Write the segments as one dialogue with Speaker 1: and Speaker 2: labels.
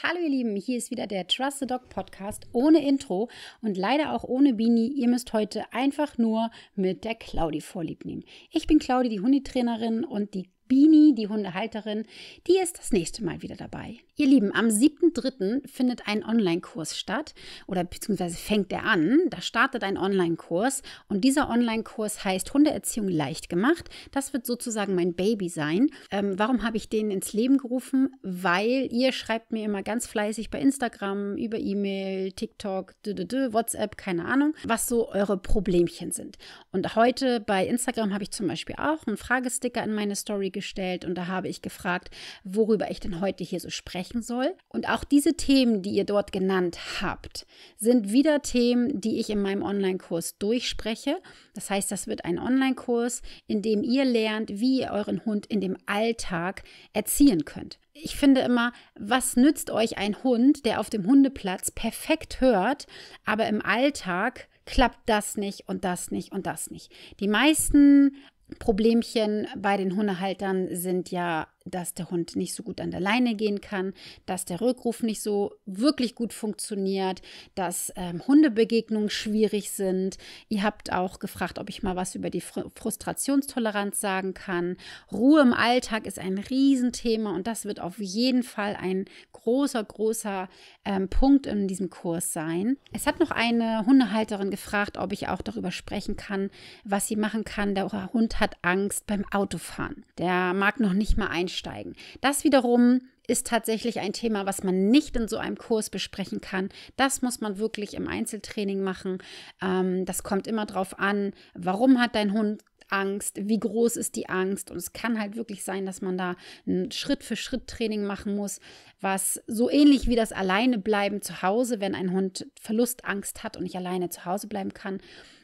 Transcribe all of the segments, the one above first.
Speaker 1: Hallo ihr Lieben, hier ist wieder der Trust the Dog Podcast ohne Intro und leider auch ohne Bini. Ihr müsst heute einfach nur mit der Claudi vorlieb nehmen. Ich bin Claudi, die Hundetrainerin und die Bini, die Hundehalterin, die ist das nächste Mal wieder dabei. Ihr Lieben, am 7.3. findet ein Online-Kurs statt oder beziehungsweise fängt er an. Da startet ein Online-Kurs und dieser Online-Kurs heißt Hundeerziehung leicht gemacht. Das wird sozusagen mein Baby sein. Ähm, warum habe ich den ins Leben gerufen? Weil ihr schreibt mir immer ganz fleißig bei Instagram, über E-Mail, TikTok, WhatsApp, keine Ahnung, was so eure Problemchen sind. Und heute bei Instagram habe ich zum Beispiel auch einen Fragesticker in meine Story gestellt und da habe ich gefragt, worüber ich denn heute hier so sprechen soll. Und auch diese Themen, die ihr dort genannt habt, sind wieder Themen, die ich in meinem Online-Kurs durchspreche. Das heißt, das wird ein Online-Kurs, in dem ihr lernt, wie ihr euren Hund in dem Alltag erziehen könnt ich finde immer, was nützt euch ein Hund, der auf dem Hundeplatz perfekt hört, aber im Alltag klappt das nicht und das nicht und das nicht. Die meisten Problemchen bei den Hundehaltern sind ja dass der Hund nicht so gut an der Leine gehen kann, dass der Rückruf nicht so wirklich gut funktioniert, dass ähm, Hundebegegnungen schwierig sind. Ihr habt auch gefragt, ob ich mal was über die Fr Frustrationstoleranz sagen kann. Ruhe im Alltag ist ein Riesenthema und das wird auf jeden Fall ein großer, großer ähm, Punkt in diesem Kurs sein. Es hat noch eine Hundehalterin gefragt, ob ich auch darüber sprechen kann, was sie machen kann. Der Hund hat Angst beim Autofahren. Der mag noch nicht mal einsteigen einsteigen. Das wiederum ist tatsächlich ein Thema, was man nicht in so einem Kurs besprechen kann. Das muss man wirklich im Einzeltraining machen. Ähm, das kommt immer darauf an, warum hat dein Hund Angst, wie groß ist die Angst. Und es kann halt wirklich sein, dass man da ein Schritt für Schritt Training machen muss, was so ähnlich wie das Alleinebleiben zu Hause, wenn ein Hund Verlustangst hat und nicht alleine zu Hause bleiben kann,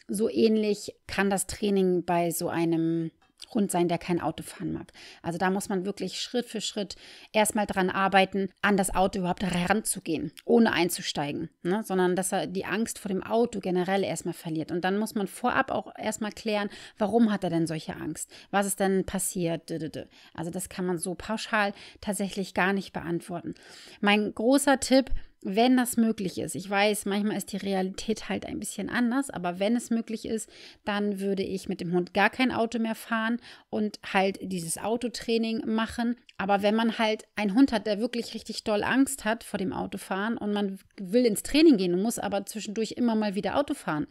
Speaker 1: so ähnlich kann das Training bei so einem Hund sein, der kein Auto fahren mag. Also da muss man wirklich Schritt für Schritt erstmal dran arbeiten, an das Auto überhaupt heranzugehen, ohne einzusteigen, ne? sondern dass er die Angst vor dem Auto generell erstmal verliert. Und dann muss man vorab auch erstmal klären, warum hat er denn solche Angst? Was ist denn passiert? Also das kann man so pauschal tatsächlich gar nicht beantworten. Mein großer Tipp, ist, wenn das möglich ist, ich weiß, manchmal ist die Realität halt ein bisschen anders, aber wenn es möglich ist, dann würde ich mit dem Hund gar kein Auto mehr fahren und halt dieses Autotraining machen. Aber wenn man halt einen Hund hat, der wirklich richtig doll Angst hat vor dem Autofahren und man will ins Training gehen und muss aber zwischendurch immer mal wieder Auto fahren,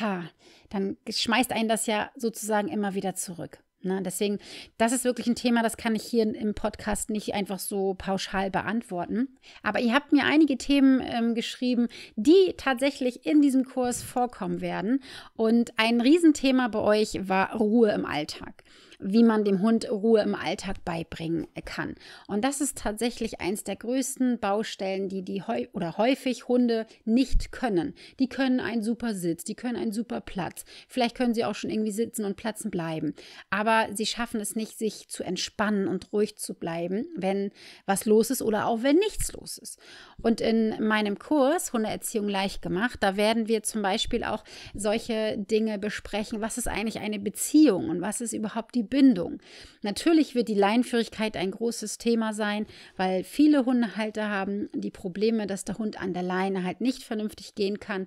Speaker 1: ha, dann schmeißt einen das ja sozusagen immer wieder zurück. Ne? Deswegen, das ist wirklich ein Thema, das kann ich hier im Podcast nicht einfach so pauschal beantworten. Aber ihr habt mir einige Themen ähm, geschrieben, die tatsächlich in diesem Kurs vorkommen werden. Und ein Riesenthema bei euch war Ruhe im Alltag wie man dem Hund Ruhe im Alltag beibringen kann. Und das ist tatsächlich eins der größten Baustellen, die die häu oder häufig Hunde nicht können. Die können einen super Sitz, die können einen super Platz. Vielleicht können sie auch schon irgendwie sitzen und platzen bleiben, aber sie schaffen es nicht, sich zu entspannen und ruhig zu bleiben, wenn was los ist oder auch wenn nichts los ist. Und in meinem Kurs Hundeerziehung leicht gemacht, da werden wir zum Beispiel auch solche Dinge besprechen. Was ist eigentlich eine Beziehung und was ist überhaupt die Bindung. Natürlich wird die Leinführigkeit ein großes Thema sein, weil viele Hundehalter haben die Probleme, dass der Hund an der Leine halt nicht vernünftig gehen kann.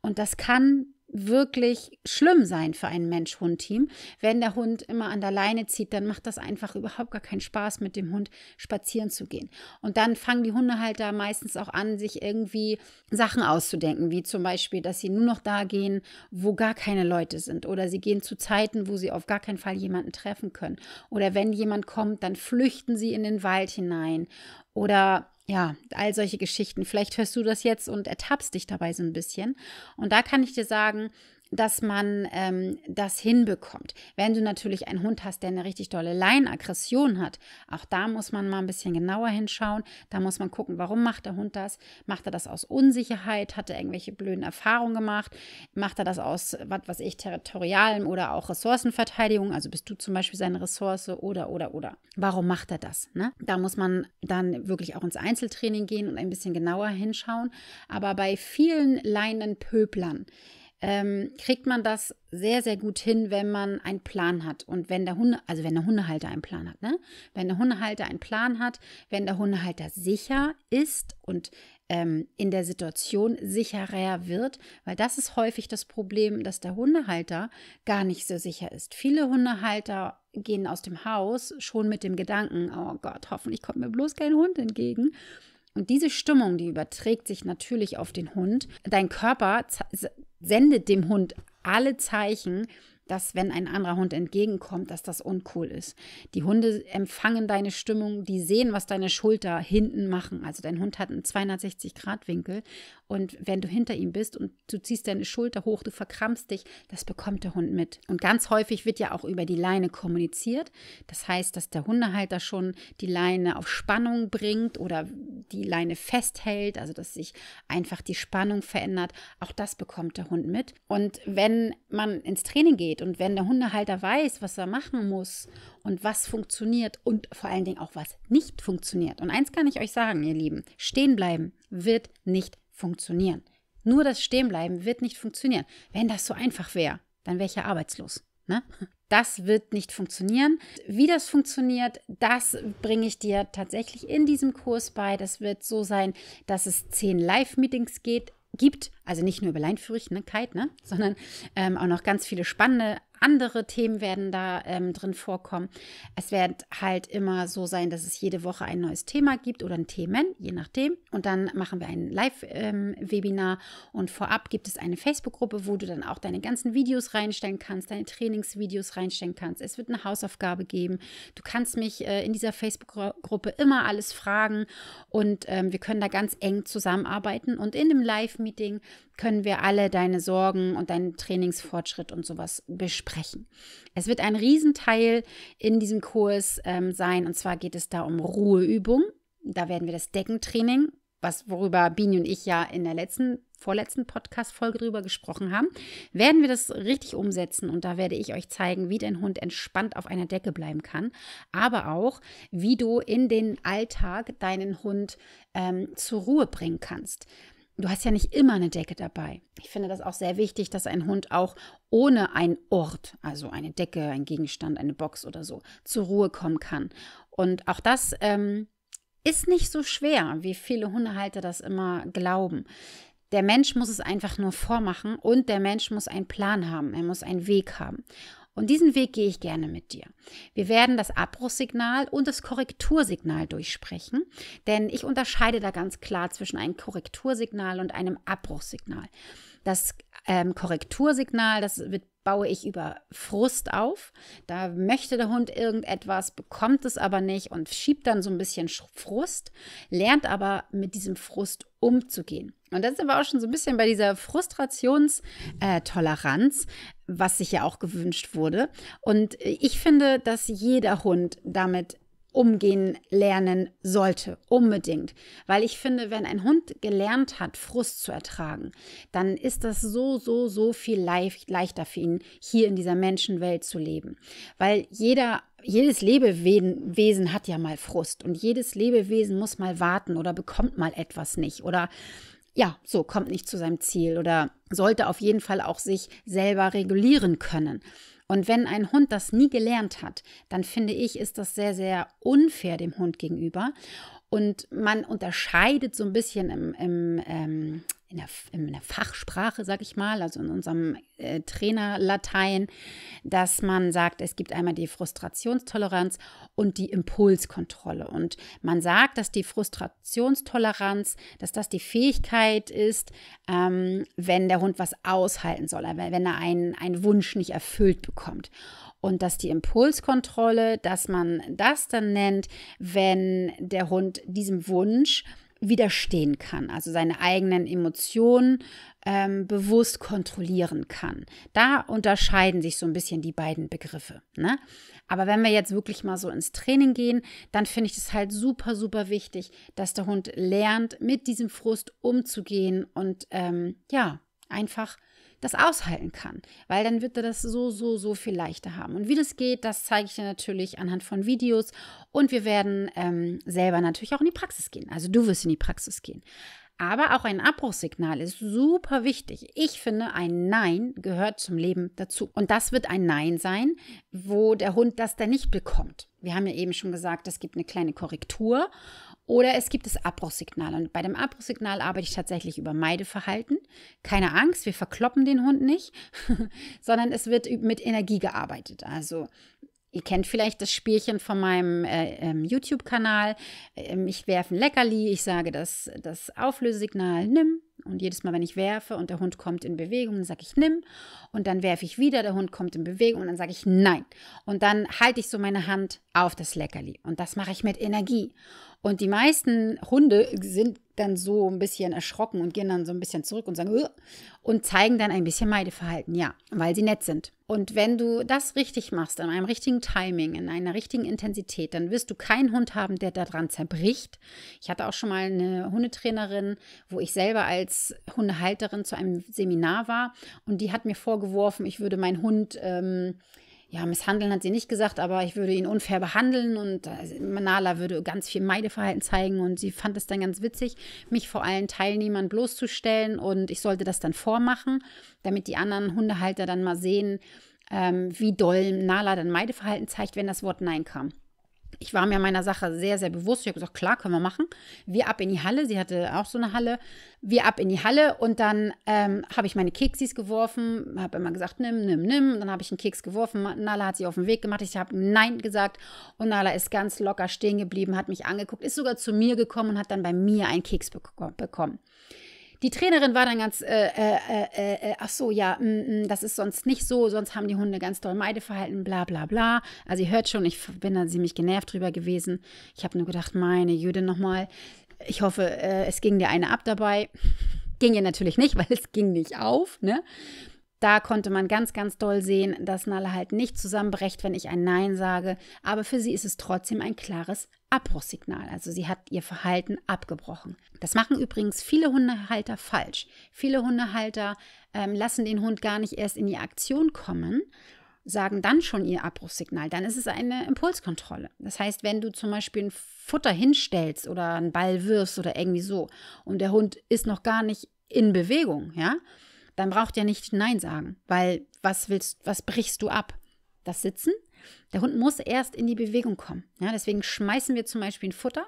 Speaker 1: Und das kann wirklich schlimm sein für ein Mensch-Hund-Team. Wenn der Hund immer an der Leine zieht, dann macht das einfach überhaupt gar keinen Spaß, mit dem Hund spazieren zu gehen. Und dann fangen die Hundehalter meistens auch an, sich irgendwie Sachen auszudenken, wie zum Beispiel, dass sie nur noch da gehen, wo gar keine Leute sind. Oder sie gehen zu Zeiten, wo sie auf gar keinen Fall jemanden treffen können. Oder wenn jemand kommt, dann flüchten sie in den Wald hinein. Oder ja, all solche Geschichten. Vielleicht hörst du das jetzt und ertappst dich dabei so ein bisschen. Und da kann ich dir sagen, dass man ähm, das hinbekommt. Wenn du natürlich einen Hund hast, der eine richtig tolle Leinaggression hat, auch da muss man mal ein bisschen genauer hinschauen. Da muss man gucken, warum macht der Hund das? Macht er das aus Unsicherheit? Hat er irgendwelche blöden Erfahrungen gemacht? Macht er das aus, was weiß ich, territorialem oder auch Ressourcenverteidigung? Also bist du zum Beispiel seine Ressource oder, oder, oder. Warum macht er das? Ne? Da muss man dann wirklich auch ins Einzeltraining gehen und ein bisschen genauer hinschauen. Aber bei vielen Leinenpöblern, ähm, kriegt man das sehr, sehr gut hin, wenn man einen Plan hat. Und wenn der Hunde, also wenn der Hundehalter einen Plan hat, ne? Wenn der Hundehalter einen Plan hat, wenn der Hundehalter sicher ist und ähm, in der Situation sicherer wird, weil das ist häufig das Problem, dass der Hundehalter gar nicht so sicher ist. Viele Hundehalter gehen aus dem Haus schon mit dem Gedanken, oh Gott, hoffentlich kommt mir bloß kein Hund entgegen. Und diese Stimmung, die überträgt sich natürlich auf den Hund. Dein Körper sendet dem Hund alle Zeichen, dass wenn ein anderer Hund entgegenkommt, dass das uncool ist. Die Hunde empfangen deine Stimmung, die sehen, was deine Schulter hinten machen. Also dein Hund hat einen 260-Grad-Winkel und wenn du hinter ihm bist und du ziehst deine Schulter hoch, du verkrampfst dich, das bekommt der Hund mit. Und ganz häufig wird ja auch über die Leine kommuniziert. Das heißt, dass der Hundehalter schon die Leine auf Spannung bringt oder die Leine festhält, also dass sich einfach die Spannung verändert. Auch das bekommt der Hund mit. Und wenn man ins Training geht, geht und wenn der Hundehalter weiß, was er machen muss und was funktioniert und vor allen Dingen auch was nicht funktioniert. Und eins kann ich euch sagen, ihr Lieben, stehen bleiben wird nicht funktionieren. Nur das Stehenbleiben wird nicht funktionieren. Wenn das so einfach wäre, dann wäre ich ja arbeitslos. Ne? Das wird nicht funktionieren. Wie das funktioniert, das bringe ich dir tatsächlich in diesem Kurs bei. Das wird so sein, dass es zehn Live-Meetings gibt also nicht nur über Leinführigkeit, ne, sondern ähm, auch noch ganz viele spannende andere Themen werden da ähm, drin vorkommen. Es wird halt immer so sein, dass es jede Woche ein neues Thema gibt oder ein Themen, je nachdem. Und dann machen wir ein Live-Webinar ähm, und vorab gibt es eine Facebook-Gruppe, wo du dann auch deine ganzen Videos reinstellen kannst, deine Trainingsvideos reinstellen kannst. Es wird eine Hausaufgabe geben. Du kannst mich äh, in dieser Facebook-Gruppe immer alles fragen und ähm, wir können da ganz eng zusammenarbeiten. Und in dem Live-Meeting können wir alle deine Sorgen und deinen Trainingsfortschritt und sowas besprechen. Es wird ein Riesenteil in diesem Kurs ähm, sein und zwar geht es da um Ruheübung. Da werden wir das Deckentraining, was worüber Bini und ich ja in der letzten vorletzten Podcast-Folge drüber gesprochen haben, werden wir das richtig umsetzen und da werde ich euch zeigen, wie dein Hund entspannt auf einer Decke bleiben kann, aber auch, wie du in den Alltag deinen Hund ähm, zur Ruhe bringen kannst. Du hast ja nicht immer eine Decke dabei. Ich finde das auch sehr wichtig, dass ein Hund auch ohne einen Ort, also eine Decke, ein Gegenstand, eine Box oder so, zur Ruhe kommen kann. Und auch das ähm, ist nicht so schwer, wie viele Hundehalter das immer glauben. Der Mensch muss es einfach nur vormachen und der Mensch muss einen Plan haben, er muss einen Weg haben. Und diesen Weg gehe ich gerne mit dir. Wir werden das Abbruchssignal und das Korrektursignal durchsprechen, denn ich unterscheide da ganz klar zwischen einem Korrektursignal und einem Abbruchssignal. Das ähm, Korrektursignal, das wird baue ich über Frust auf. Da möchte der Hund irgendetwas, bekommt es aber nicht und schiebt dann so ein bisschen Frust, lernt aber mit diesem Frust umzugehen. Und dann sind wir auch schon so ein bisschen bei dieser Frustrationstoleranz, äh, was sich ja auch gewünscht wurde. Und äh, ich finde, dass jeder Hund damit umgehen lernen sollte, unbedingt. Weil ich finde, wenn ein Hund gelernt hat, Frust zu ertragen, dann ist das so, so, so viel leichter für ihn, hier in dieser Menschenwelt zu leben. Weil jeder jedes Lebewesen hat ja mal Frust und jedes Lebewesen muss mal warten oder bekommt mal etwas nicht oder ja, so kommt nicht zu seinem Ziel oder sollte auf jeden Fall auch sich selber regulieren können. Und wenn ein Hund das nie gelernt hat, dann finde ich, ist das sehr, sehr unfair dem Hund gegenüber. Und man unterscheidet so ein bisschen im, im, ähm, in, der, in, der, Fachsprache, sag ich mal, also in unserem äh, Trainerlatein, dass man sagt, es gibt einmal die Frustrationstoleranz und die Impulskontrolle. Und man sagt, dass die Frustrationstoleranz, dass das die Fähigkeit ist, ähm, wenn der Hund was aushalten soll, wenn er einen, einen Wunsch nicht erfüllt bekommt und dass die Impulskontrolle, dass man das dann nennt, wenn der Hund diesem Wunsch widerstehen kann, also seine eigenen Emotionen ähm, bewusst kontrollieren kann. Da unterscheiden sich so ein bisschen die beiden Begriffe. Ne? Aber wenn wir jetzt wirklich mal so ins Training gehen, dann finde ich es halt super, super wichtig, dass der Hund lernt, mit diesem Frust umzugehen und ähm, ja, einfach das aushalten kann, weil dann wird er das so, so, so viel leichter haben. Und wie das geht, das zeige ich dir natürlich anhand von Videos und wir werden ähm, selber natürlich auch in die Praxis gehen. Also du wirst in die Praxis gehen. Aber auch ein Abbruchssignal ist super wichtig. Ich finde, ein Nein gehört zum Leben dazu. Und das wird ein Nein sein, wo der Hund das dann nicht bekommt. Wir haben ja eben schon gesagt, es gibt eine kleine Korrektur oder es gibt das Abbruchssignal. Und bei dem Abbruchssignal arbeite ich tatsächlich über Meideverhalten. Keine Angst, wir verkloppen den Hund nicht, sondern es wird mit Energie gearbeitet. Also Ihr kennt vielleicht das Spielchen von meinem äh, ähm, YouTube-Kanal. Ähm, ich werfe ein Leckerli, ich sage das, das Auflösesignal, nimm. Und jedes Mal, wenn ich werfe und der Hund kommt in Bewegung, dann sage ich nimm. Und dann werfe ich wieder, der Hund kommt in Bewegung und dann sage ich nein. Und dann halte ich so meine Hand auf das Leckerli. Und das mache ich mit Energie. Und die meisten Hunde sind dann so ein bisschen erschrocken und gehen dann so ein bisschen zurück und sagen, und zeigen dann ein bisschen Meideverhalten, ja, weil sie nett sind. Und wenn du das richtig machst, an einem richtigen Timing, in einer richtigen Intensität, dann wirst du keinen Hund haben, der daran zerbricht. Ich hatte auch schon mal eine Hundetrainerin, wo ich selber als Hundehalterin zu einem Seminar war und die hat mir vorgeworfen, ich würde meinen Hund ähm, ja, misshandeln hat sie nicht gesagt, aber ich würde ihn unfair behandeln und also, Manala würde ganz viel Meideverhalten zeigen und sie fand es dann ganz witzig, mich vor allen Teilnehmern bloßzustellen und ich sollte das dann vormachen, damit die anderen Hundehalter dann mal sehen, ähm, wie doll Nala dann Meideverhalten zeigt, wenn das Wort Nein kam ich war mir meiner Sache sehr, sehr bewusst. Ich habe gesagt, klar, können wir machen. Wir ab in die Halle. Sie hatte auch so eine Halle. Wir ab in die Halle und dann ähm, habe ich meine Keksis geworfen, habe immer gesagt, nimm, nimm, nimm. Und dann habe ich einen Keks geworfen. Nala hat sie auf den Weg gemacht. Ich habe Nein gesagt und Nala ist ganz locker stehen geblieben, hat mich angeguckt, ist sogar zu mir gekommen und hat dann bei mir einen Keks bekommen. Die Trainerin war dann ganz, äh, äh, äh, ach so, ja, m, m, das ist sonst nicht so, sonst haben die Hunde ganz doll Meideverhalten, bla bla bla. Also ihr hört schon, ich bin da ziemlich genervt drüber gewesen. Ich habe nur gedacht, meine Jüdin nochmal. Ich hoffe, es ging dir eine ab dabei. Ging ihr natürlich nicht, weil es ging nicht auf, ne? Da konnte man ganz, ganz doll sehen, dass Nalle halt nicht zusammenbrecht, wenn ich ein Nein sage. Aber für sie ist es trotzdem ein klares Abbruchssignal. Also sie hat ihr Verhalten abgebrochen. Das machen übrigens viele Hundehalter falsch. Viele Hundehalter ähm, lassen den Hund gar nicht erst in die Aktion kommen, sagen dann schon ihr Abbruchssignal. Dann ist es eine Impulskontrolle. Das heißt, wenn du zum Beispiel ein Futter hinstellst oder einen Ball wirfst oder irgendwie so und der Hund ist noch gar nicht in Bewegung, ja, dann braucht er nicht Nein sagen, weil was willst, was brichst du ab? Das Sitzen? Der Hund muss erst in die Bewegung kommen. Ja, deswegen schmeißen wir zum Beispiel ein Futter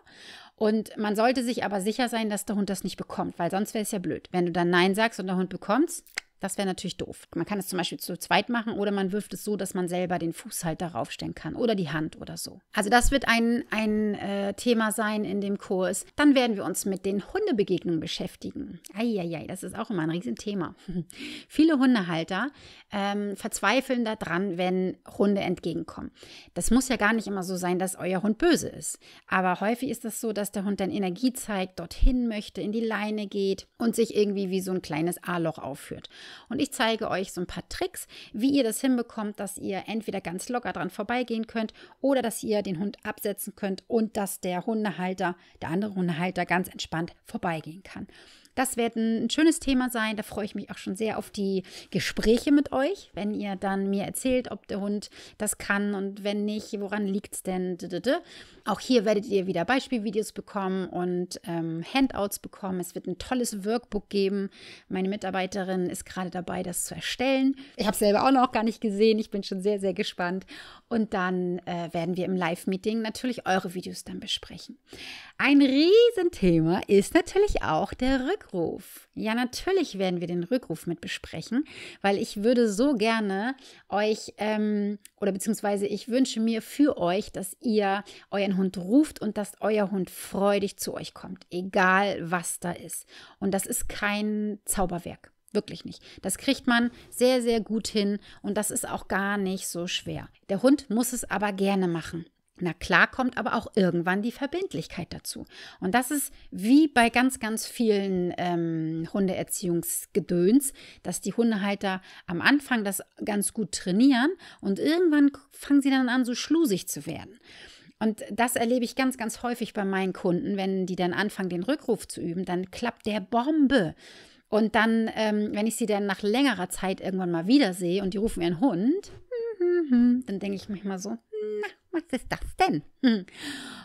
Speaker 1: und man sollte sich aber sicher sein, dass der Hund das nicht bekommt, weil sonst wäre es ja blöd. Wenn du dann Nein sagst und der Hund bekommst, das wäre natürlich doof. Man kann es zum Beispiel zu zweit machen oder man wirft es so, dass man selber den Fuß halt darauf stellen kann oder die Hand oder so. Also das wird ein, ein äh, Thema sein in dem Kurs. Dann werden wir uns mit den Hundebegegnungen beschäftigen. Eieiei, das ist auch immer ein Riesenthema. Viele Hundehalter ähm, verzweifeln daran, wenn Hunde entgegenkommen. Das muss ja gar nicht immer so sein, dass euer Hund böse ist. Aber häufig ist das so, dass der Hund dann Energie zeigt, dorthin möchte, in die Leine geht und sich irgendwie wie so ein kleines A-Loch aufführt. Und ich zeige euch so ein paar Tricks, wie ihr das hinbekommt, dass ihr entweder ganz locker dran vorbeigehen könnt oder dass ihr den Hund absetzen könnt und dass der Hundehalter, der andere Hundehalter ganz entspannt vorbeigehen kann. Das wird ein, schönes Thema sein. Da freue ich mich auch schon sehr auf die Gespräche mit euch, wenn ihr dann mir erzählt, ob der Hund das kann und wenn nicht, woran liegt es denn? Auch hier werdet ihr wieder Beispielvideos bekommen und ähm, Handouts bekommen. Es wird ein tolles Workbook geben. Meine Mitarbeiterin ist gerade dabei, das zu erstellen. Ich habe es selber auch noch gar nicht gesehen. Ich bin schon sehr, sehr gespannt. Und dann äh, werden wir im Live-Meeting natürlich eure Videos dann besprechen. Ein Riesenthema ist natürlich auch der Rückkehr. Rückruf. Ja, natürlich werden wir den Rückruf mit besprechen, weil ich würde so gerne euch ähm, oder beziehungsweise ich wünsche mir für euch, dass ihr euren Hund ruft und dass euer Hund freudig zu euch kommt, egal was da ist. Und das ist kein Zauberwerk. Wirklich nicht. Das kriegt man sehr, sehr gut hin und das ist auch gar nicht so schwer. Der Hund muss es aber gerne machen. Na klar kommt aber auch irgendwann die Verbindlichkeit dazu. Und das ist wie bei ganz, ganz vielen ähm, Hundeerziehungsgedöns, dass die Hundehalter am Anfang das ganz gut trainieren und irgendwann fangen sie dann an, so schlusig zu werden. Und das erlebe ich ganz, ganz häufig bei meinen Kunden, wenn die dann anfangen, den Rückruf zu üben, dann klappt der Bombe. Und dann, ähm, wenn ich sie dann nach längerer Zeit irgendwann mal wiedersehe und die rufen ihren Hund, hm, hm, hm, dann denke ich mich mal so, na, was ist das denn? Hm.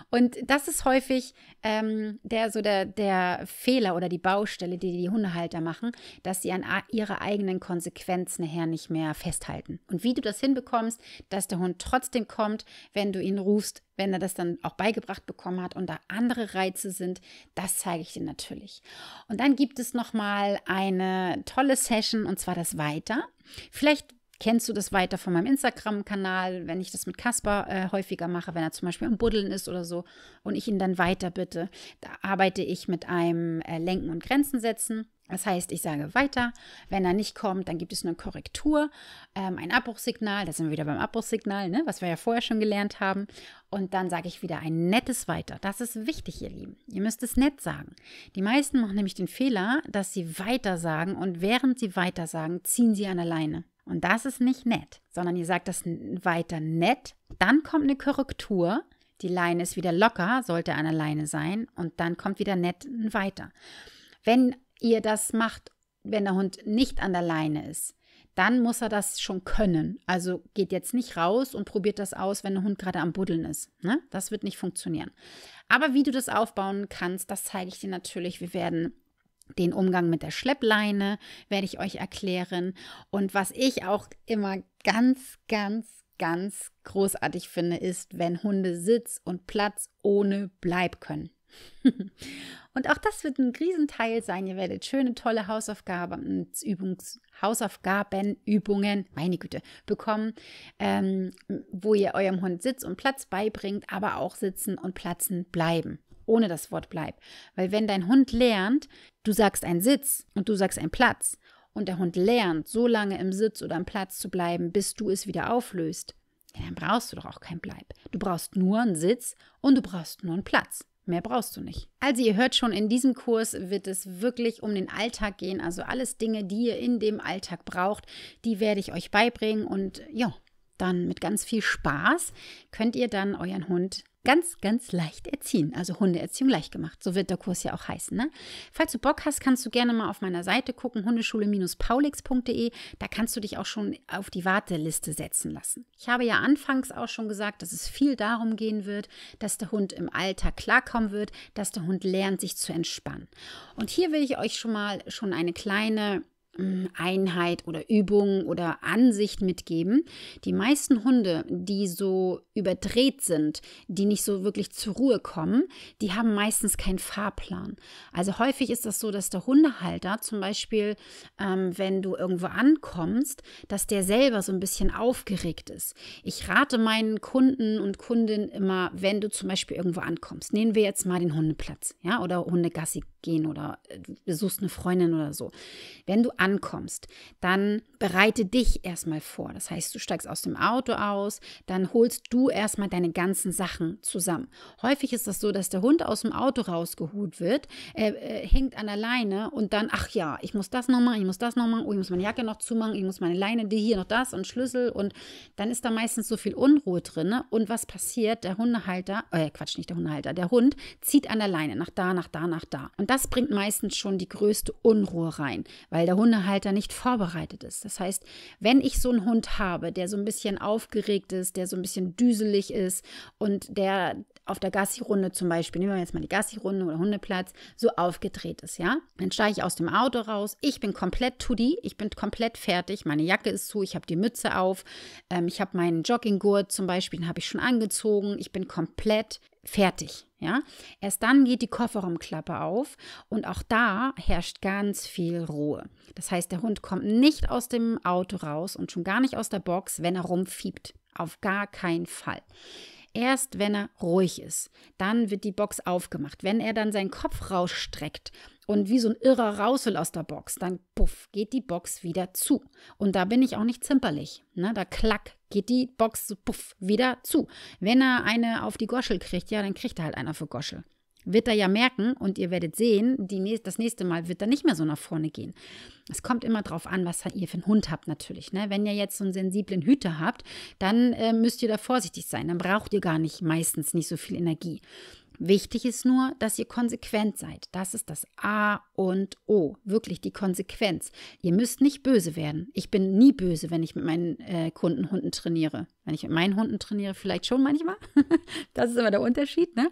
Speaker 1: Und das ist häufig ähm, der, so der, der Fehler oder die Baustelle, die die Hundehalter machen, dass sie an ihre eigenen Konsequenzen her nicht mehr festhalten. Und wie du das hinbekommst, dass der Hund trotzdem kommt, wenn du ihn rufst, wenn er das dann auch beigebracht bekommen hat und da andere Reize sind, das zeige ich dir natürlich. Und dann gibt es nochmal eine tolle Session und zwar das Weiter. Vielleicht kennst du das weiter von meinem Instagram-Kanal, wenn ich das mit Kasper äh, häufiger mache, wenn er zum Beispiel am Buddeln ist oder so und ich ihn dann weiter bitte. Da arbeite ich mit einem äh, Lenken und Grenzen setzen. Das heißt, ich sage weiter. Wenn er nicht kommt, dann gibt es eine Korrektur, ähm, ein Abbruchssignal. Da sind wir wieder beim Abbruchssignal, ne? was wir ja vorher schon gelernt haben. Und dann sage ich wieder ein nettes Weiter. Das ist wichtig, ihr Lieben. Ihr müsst es nett sagen. Die meisten machen nämlich den Fehler, dass sie weiter sagen und während sie weiter sagen, ziehen sie an alleine. Und das ist nicht nett, sondern ihr sagt das weiter nett. Dann kommt eine Korrektur. Die Leine ist wieder locker, sollte eine Leine sein. Und dann kommt wieder nett weiter. Wenn ihr das macht, wenn der Hund nicht an der Leine ist, dann muss er das schon können. Also geht jetzt nicht raus und probiert das aus, wenn der Hund gerade am Buddeln ist. Ne? Das wird nicht funktionieren. Aber wie du das aufbauen kannst, das zeige ich dir natürlich. Wir werden den Umgang mit der Schleppleine werde ich euch erklären. Und was ich auch immer ganz, ganz, ganz großartig finde, ist, wenn Hunde Sitz und Platz ohne Bleib können. und auch das wird ein Riesenteil sein. Ihr werdet schöne, tolle Hausaufgaben, Übungs, Hausaufgaben, Übungen, meine Güte, bekommen, ähm, wo ihr eurem Hund Sitz und Platz beibringt, aber auch sitzen und platzen bleiben ohne das Wort bleib. Weil wenn dein Hund lernt, du sagst einen Sitz und du sagst einen Platz und der Hund lernt, so lange im Sitz oder am Platz zu bleiben, bis du es wieder auflöst, ja, dann brauchst du doch auch kein Bleib. Du brauchst nur einen Sitz und du brauchst nur einen Platz. Mehr brauchst du nicht. Also ihr hört schon, in diesem Kurs wird es wirklich um den Alltag gehen. Also alles Dinge, die ihr in dem Alltag braucht, die werde ich euch beibringen. Und ja, dann mit ganz viel Spaß könnt ihr dann euren Hund ganz, ganz leicht erziehen. Also Hundeerziehung leicht gemacht. So wird der Kurs ja auch heißen. Ne? Falls du Bock hast, kannst du gerne mal auf meiner Seite gucken, hundeschule-paulix.de. Da kannst du dich auch schon auf die Warteliste setzen lassen. Ich habe ja anfangs auch schon gesagt, dass es viel darum gehen wird, dass der Hund im Alltag klarkommen wird, dass der Hund lernt, sich zu entspannen. Und hier will ich euch schon mal schon eine kleine Mm, Einheit oder Übung oder Ansicht mitgeben. Die meisten Hunde, die so überdreht sind, die nicht so wirklich zur Ruhe kommen, die haben meistens keinen Fahrplan. Also häufig ist das so, dass der Hundehalter zum Beispiel, ähm, wenn du irgendwo ankommst, dass der selber so ein bisschen aufgeregt ist. Ich rate meinen Kunden und Kundinnen immer, wenn du zum Beispiel irgendwo ankommst, nehmen wir jetzt mal den Hundeplatz, ja, oder Hundegassi gehen oder äh, du besuchst eine Freundin oder so. Wenn du ankommst, dann bereite dich erstmal vor. Das heißt, du steigst aus dem Auto aus, dann holst du erstmal deine ganzen Sachen zusammen. Häufig ist das so, dass der Hund aus dem Auto rausgeholt wird, äh, äh, hängt an der Leine und dann, ach ja, ich muss das noch machen, ich muss das noch machen, oh, ich muss meine Jacke noch zumachen, ich muss meine Leine, die hier noch das und Schlüssel und dann ist da meistens so viel Unruhe drin. Ne? Und was passiert? Der Hundehalter, äh, Quatsch, nicht der Hundehalter, der Hund zieht an der Leine nach da, nach da, nach da. Und das das bringt meistens schon die größte Unruhe rein, weil der Hundehalter nicht vorbereitet ist. Das heißt, wenn ich so einen Hund habe, der so ein bisschen aufgeregt ist, der so ein bisschen düselig ist und der auf der Gassi-Runde zum Beispiel, nehmen wir jetzt mal die Gassi-Runde oder Hundeplatz, so aufgedreht ist, ja? Dann steige ich aus dem Auto raus, ich bin komplett Tudi, ich bin komplett fertig, meine Jacke ist zu, ich habe die Mütze auf, ähm, ich habe meinen Jogginggurt zum Beispiel, den habe ich schon angezogen, ich bin komplett fertig. Ja, erst dann geht die Kofferraumklappe auf und auch da herrscht ganz viel Ruhe. Das heißt, der Hund kommt nicht aus dem Auto raus und schon gar nicht aus der Box, wenn er rumfiebt. Auf gar keinen Fall. Erst wenn er ruhig ist, dann wird die Box aufgemacht. Wenn er dann seinen Kopf rausstreckt und wie so ein Irrer raus will aus der Box, dann puff, geht die Box wieder zu. Und da bin ich auch nicht zimperlich. Ne? Da klack, geht die Box puff wieder zu. Wenn er eine auf die Goschel kriegt, ja, dann kriegt er halt einer für Goschel wird er ja merken und ihr werdet sehen, die, das nächste Mal wird er nicht mehr so nach vorne gehen. Es kommt immer drauf an, was ihr für einen Hund habt natürlich. Ne? Wenn ihr jetzt so einen sensiblen Hüter habt, dann äh, müsst ihr da vorsichtig sein. Dann braucht ihr gar nicht meistens nicht so viel Energie. Wichtig ist nur, dass ihr konsequent seid. Das ist das A und O. Wirklich die Konsequenz. Ihr müsst nicht böse werden. Ich bin nie böse, wenn ich mit meinen äh, Kunden Hunden trainiere. Wenn ich mit meinen Hunden trainiere, vielleicht schon manchmal. das ist immer der Unterschied, ne?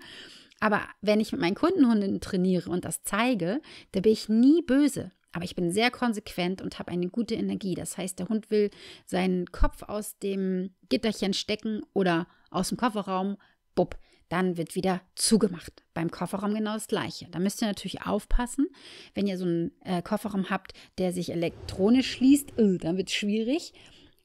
Speaker 1: Aber wenn ich mit meinen Kundenhunden trainiere und das zeige, da bin ich nie böse. Aber ich bin sehr konsequent und habe eine gute Energie. Das heißt, der Hund will seinen Kopf aus dem Gitterchen stecken oder aus dem Kofferraum, bupp, dann wird wieder zugemacht. Beim Kofferraum genau das gleiche. Da müsst ihr natürlich aufpassen, wenn ihr so einen äh, Kofferraum habt, der sich elektronisch schließt, öh, dann wird es schwierig.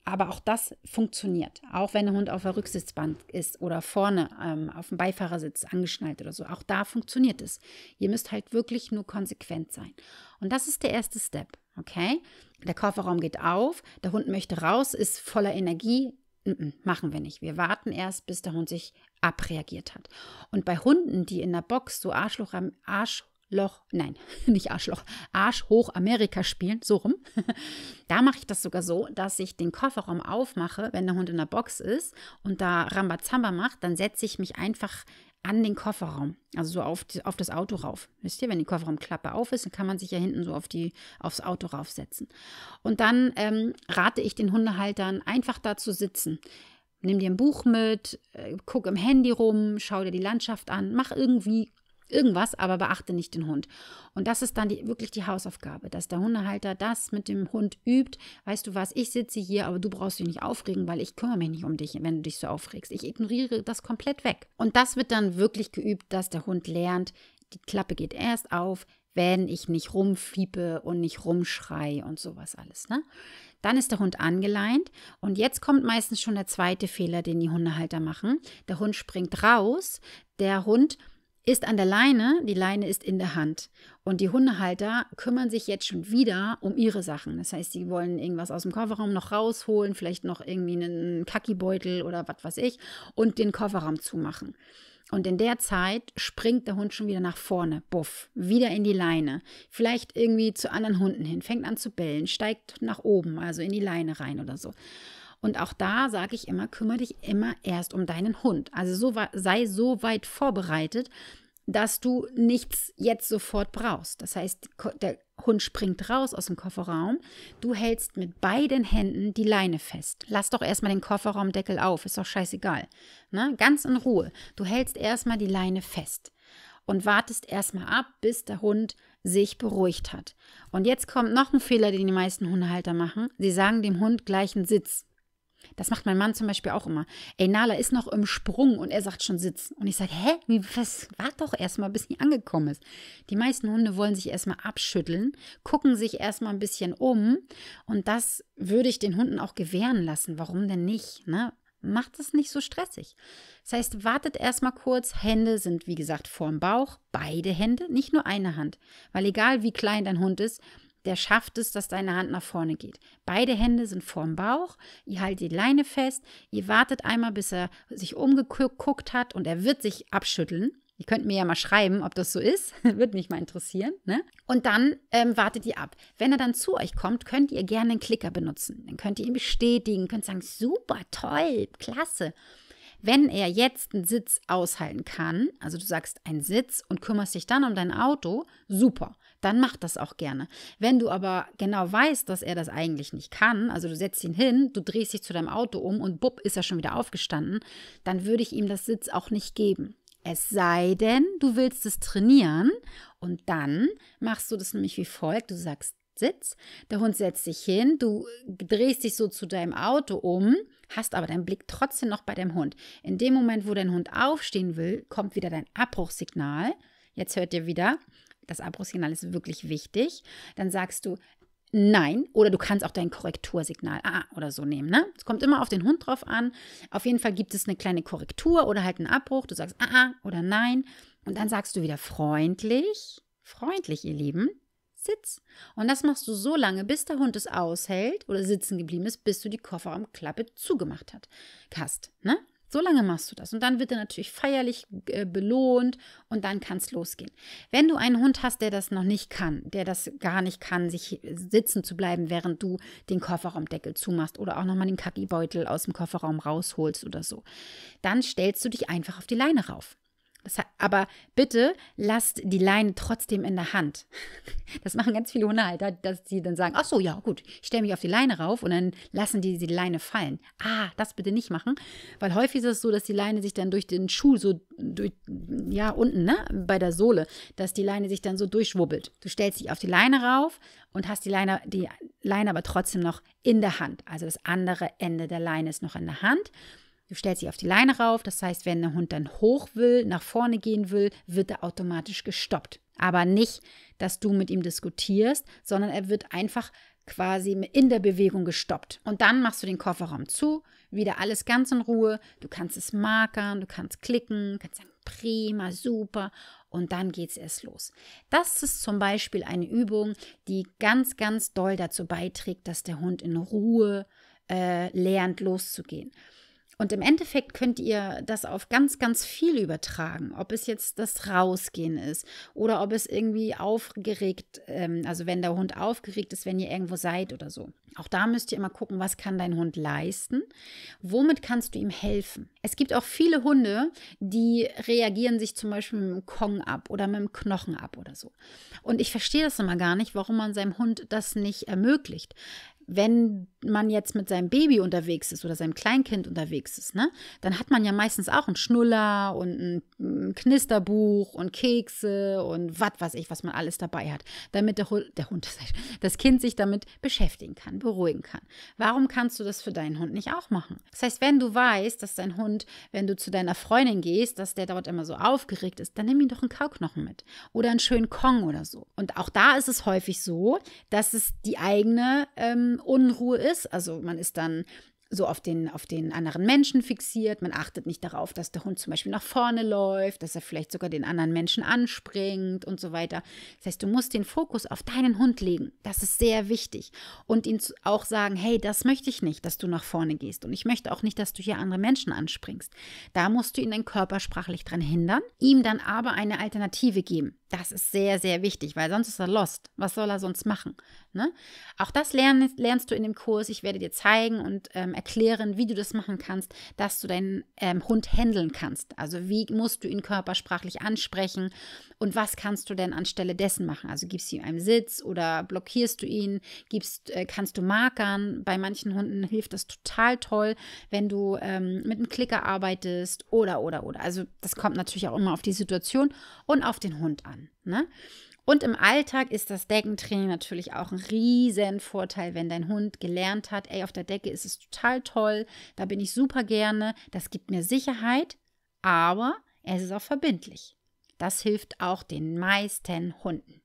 Speaker 1: Aber auch das funktioniert. Auch wenn der Hund auf der Rücksitzbank ist oder vorne ähm, auf dem Beifahrersitz angeschnallt oder so. Auch da funktioniert es. Ihr müsst halt wirklich nur konsequent sein. Und das ist der erste Step. Okay? Der Kofferraum geht auf, der Hund möchte raus, ist voller Energie. N -n, machen wir nicht. Wir warten erst, bis der Hund sich abreagiert hat. Und bei Hunden, die in der Box so Arschloch, Arsch Loch, nein, nicht Arschloch, Arsch hoch Amerika spielen, so rum. da mache ich das sogar so, dass ich den Kofferraum aufmache, wenn der Hund in der Box ist und da Rambazamba macht, dann setze ich mich einfach an den Kofferraum, also so auf, die, auf das Auto rauf. Wisst ihr, wenn die Kofferraumklappe auf ist, dann kann man sich ja hinten so auf die, aufs Auto raufsetzen. Und dann ähm, rate ich den Hundehaltern, einfach da zu sitzen. Nimm dir ein Buch mit, äh, guck im Handy rum, schau dir die Landschaft an, mach irgendwie irgendwas, aber beachte nicht den Hund. Und das ist dann die, wirklich die Hausaufgabe, dass der Hundehalter das mit dem Hund übt. Weißt du was, ich sitze hier, aber du brauchst dich nicht aufregen, weil ich kümmere mich nicht um dich, wenn du dich so aufregst. Ich ignoriere das komplett weg. Und das wird dann wirklich geübt, dass der Hund lernt, die Klappe geht erst auf, wenn ich nicht rumfiepe und nicht rumschrei und sowas alles. Ne? Dann ist der Hund angeleint und jetzt kommt meistens schon der zweite Fehler, den die Hundehalter machen. Der Hund springt raus, der Hund ist an der Leine, die Leine ist in der Hand. Und die Hundehalter kümmern sich jetzt schon wieder um ihre Sachen. Das heißt, sie wollen irgendwas aus dem Kofferraum noch rausholen, vielleicht noch irgendwie einen Kackibeutel oder was weiß ich, und den Kofferraum zumachen. Und in der Zeit springt der Hund schon wieder nach vorne, buff, wieder in die Leine, vielleicht irgendwie zu anderen Hunden hin, fängt an zu bellen, steigt nach oben, also in die Leine rein oder so. Und auch da sage ich immer, kümmere dich immer erst um deinen Hund. Also so, sei so weit vorbereitet, dass du nichts jetzt sofort brauchst. Das heißt, der Hund springt raus aus dem Kofferraum. Du hältst mit beiden Händen die Leine fest. Lass doch erstmal den Kofferraumdeckel auf, ist doch scheißegal. Ne? Ganz in Ruhe. Du hältst erstmal die Leine fest und wartest erstmal ab, bis der Hund sich beruhigt hat. Und jetzt kommt noch ein Fehler, den die meisten Hundehalter machen. Sie sagen dem Hund gleich einen Sitz. Das macht mein Mann zum Beispiel auch immer. Ey, Nala ist noch im Sprung und er sagt schon Sitz. Und ich sage, hä? Wie, was? Wart doch erstmal, bis sie angekommen ist. Die meisten Hunde wollen sich erstmal abschütteln, gucken sich erstmal ein bisschen um. Und das würde ich den Hunden auch gewähren lassen. Warum denn nicht? Ne? Macht es nicht so stressig. Das heißt, wartet erstmal kurz. Hände sind, wie gesagt, vorm Bauch. Beide Hände, nicht nur eine Hand. Weil egal wie klein dein Hund ist, der schafft es, dass deine Hand nach vorne geht. Beide Hände sind vorm Bauch, ihr haltet die Leine fest, ihr wartet einmal, bis er sich umgeguckt hat und er wird sich abschütteln. Ihr könnt mir ja mal schreiben, ob das so ist. Würde mich mal interessieren. Ne? Und dann ähm, wartet ihr ab. Wenn er dann zu euch kommt, könnt ihr gerne einen Klicker benutzen. Dann könnt ihr ihn bestätigen, könnt sagen, super, toll, klasse. Wenn er jetzt einen Sitz aushalten kann, also du sagst einen Sitz und kümmerst dich dann um dein Auto, super, dann mach das auch gerne. Wenn du aber genau weißt, dass er das eigentlich nicht kann, also du setzt ihn hin, du drehst dich zu deinem Auto um und bupp, ist er schon wieder aufgestanden, dann würde ich ihm das Sitz auch nicht geben. Es sei denn, du willst es trainieren und dann machst du das nämlich wie folgt. Du sagst Sitz. Der Hund setzt sich hin, du drehst dich so zu deinem Auto um, hast aber deinen Blick trotzdem noch bei deinem Hund. In dem Moment, wo dein Hund aufstehen will, kommt wieder dein Abbruchsignal. Jetzt hört ihr wieder, das Abbruchsignal ist wirklich wichtig. Dann sagst du, Nein, oder du kannst auch dein Korrektursignal ah, oder so nehmen. Ne? Es kommt immer auf den Hund drauf an. Auf jeden Fall gibt es eine kleine Korrektur oder halt einen Abbruch. Du sagst ah, ah oder nein. Und dann sagst du wieder freundlich, freundlich, ihr Lieben. Sitz. Und das machst du so lange, bis der Hund es aushält oder sitzen geblieben ist, bis du die Kofferraumklappe zugemacht hast. Ne? So lange machst du das. Und dann wird er natürlich feierlich äh, belohnt und dann kann es losgehen. Wenn du einen Hund hast, der das noch nicht kann, der das gar nicht kann, sich sitzen zu bleiben, während du den Kofferraumdeckel zumachst oder auch nochmal den Kackibeutel aus dem Kofferraum rausholst oder so, dann stellst du dich einfach auf die Leine rauf aber bitte lasst die Leine trotzdem in der Hand. Das machen ganz viele Hundehalter, dass die dann sagen, ach so, ja gut, ich stelle mich auf die Leine rauf und dann lassen die die Leine fallen. Ah, das bitte nicht machen, weil häufig ist es so, dass die Leine sich dann durch den Schuh so, durch, ja unten, ne, bei der Sohle, dass die Leine sich dann so durchschwubbelt. Du stellst dich auf die Leine rauf und hast die Leine, die Leine aber trotzdem noch in der Hand. Also das andere Ende der Leine ist noch in der Hand Du stellst sie auf die Leine rauf, das heißt, wenn der Hund dann hoch will, nach vorne gehen will, wird er automatisch gestoppt. Aber nicht, dass du mit ihm diskutierst, sondern er wird einfach quasi in der Bewegung gestoppt. Und dann machst du den Kofferraum zu, wieder alles ganz in Ruhe. Du kannst es markern, du kannst klicken, kannst sagen, prima, super. Und dann geht es erst los. Das ist zum Beispiel eine Übung, die ganz, ganz doll dazu beiträgt, dass der Hund in Ruhe äh, lernt, loszugehen. Und im Endeffekt könnt ihr das auf ganz, ganz viel übertragen. Ob es jetzt das Rausgehen ist oder ob es irgendwie aufgeregt, ähm, also wenn der Hund aufgeregt ist, wenn ihr irgendwo seid oder so. Auch da müsst ihr immer gucken, was kann dein Hund leisten? Womit kannst du ihm helfen? Es gibt auch viele Hunde, die reagieren sich zum Beispiel mit dem Kong ab oder mit dem Knochen ab oder so. Und ich verstehe das immer gar nicht, warum man seinem Hund das nicht ermöglicht wenn man jetzt mit seinem Baby unterwegs ist oder seinem Kleinkind unterwegs ist, ne, dann hat man ja meistens auch einen Schnuller und ein Knisterbuch und Kekse und was weiß ich, was man alles dabei hat, damit der, Hund, der Hund das Kind sich damit beschäftigen kann, beruhigen kann. Warum kannst du das für deinen Hund nicht auch machen? Das heißt, wenn du weißt, dass dein Hund, wenn du zu deiner Freundin gehst, dass der dort immer so aufgeregt ist, dann nimm ihm doch einen Kauknochen mit oder einen schönen Kong oder so. Und auch da ist es häufig so, dass es die eigene ähm, Unruhe ist. Also man ist dann so auf den, auf den anderen Menschen fixiert. Man achtet nicht darauf, dass der Hund zum Beispiel nach vorne läuft, dass er vielleicht sogar den anderen Menschen anspringt und so weiter. Das heißt, du musst den Fokus auf deinen Hund legen. Das ist sehr wichtig. Und ihn auch sagen, hey, das möchte ich nicht, dass du nach vorne gehst. Und ich möchte auch nicht, dass du hier andere Menschen anspringst. Da musst du ihn dann körpersprachlich dran hindern, ihm dann aber eine Alternative geben. Das ist sehr, sehr wichtig, weil sonst ist er lost. Was soll er sonst machen? Ne? Auch das lernst, lernst du in dem Kurs. Ich werde dir zeigen und ähm, erklären, wie du das machen kannst, dass du deinen ähm, Hund handeln kannst. Also wie musst du ihn körpersprachlich ansprechen und was kannst du denn anstelle dessen machen? Also gibst du ihm einen Sitz oder blockierst du ihn? Gibst, äh, kannst du markern? Bei manchen Hunden hilft das total toll, wenn du ähm, mit einem Klicker arbeitest oder oder oder. Also das kommt natürlich auch immer auf die Situation und auf den Hund an. Ne? Und im Alltag ist das Deckentraining natürlich auch ein riesen Vorteil, wenn dein Hund gelernt hat, ey, auf der Decke ist es total toll, da bin ich super gerne, das gibt mir Sicherheit, aber es ist auch verbindlich. Das hilft auch den meisten Hunden.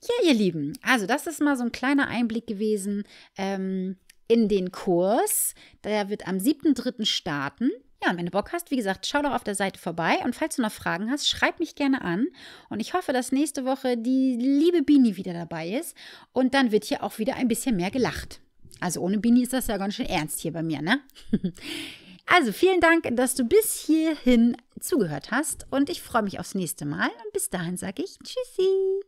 Speaker 1: Ja, ihr Lieben, also das ist mal so ein kleiner Einblick gewesen ähm, in den Kurs. Der wird am 7.3. starten. Ja, und wenn du Bock hast, wie gesagt, schau doch auf der Seite vorbei. Und falls du noch Fragen hast, schreib mich gerne an. Und ich hoffe, dass nächste Woche die liebe Bini wieder dabei ist. Und dann wird hier auch wieder ein bisschen mehr gelacht. Also ohne Bini ist das ja ganz schön ernst hier bei mir, ne? Also vielen Dank, dass du bis hierhin zugehört hast. Und ich freue mich aufs nächste Mal. Und bis dahin sage ich Tschüssi.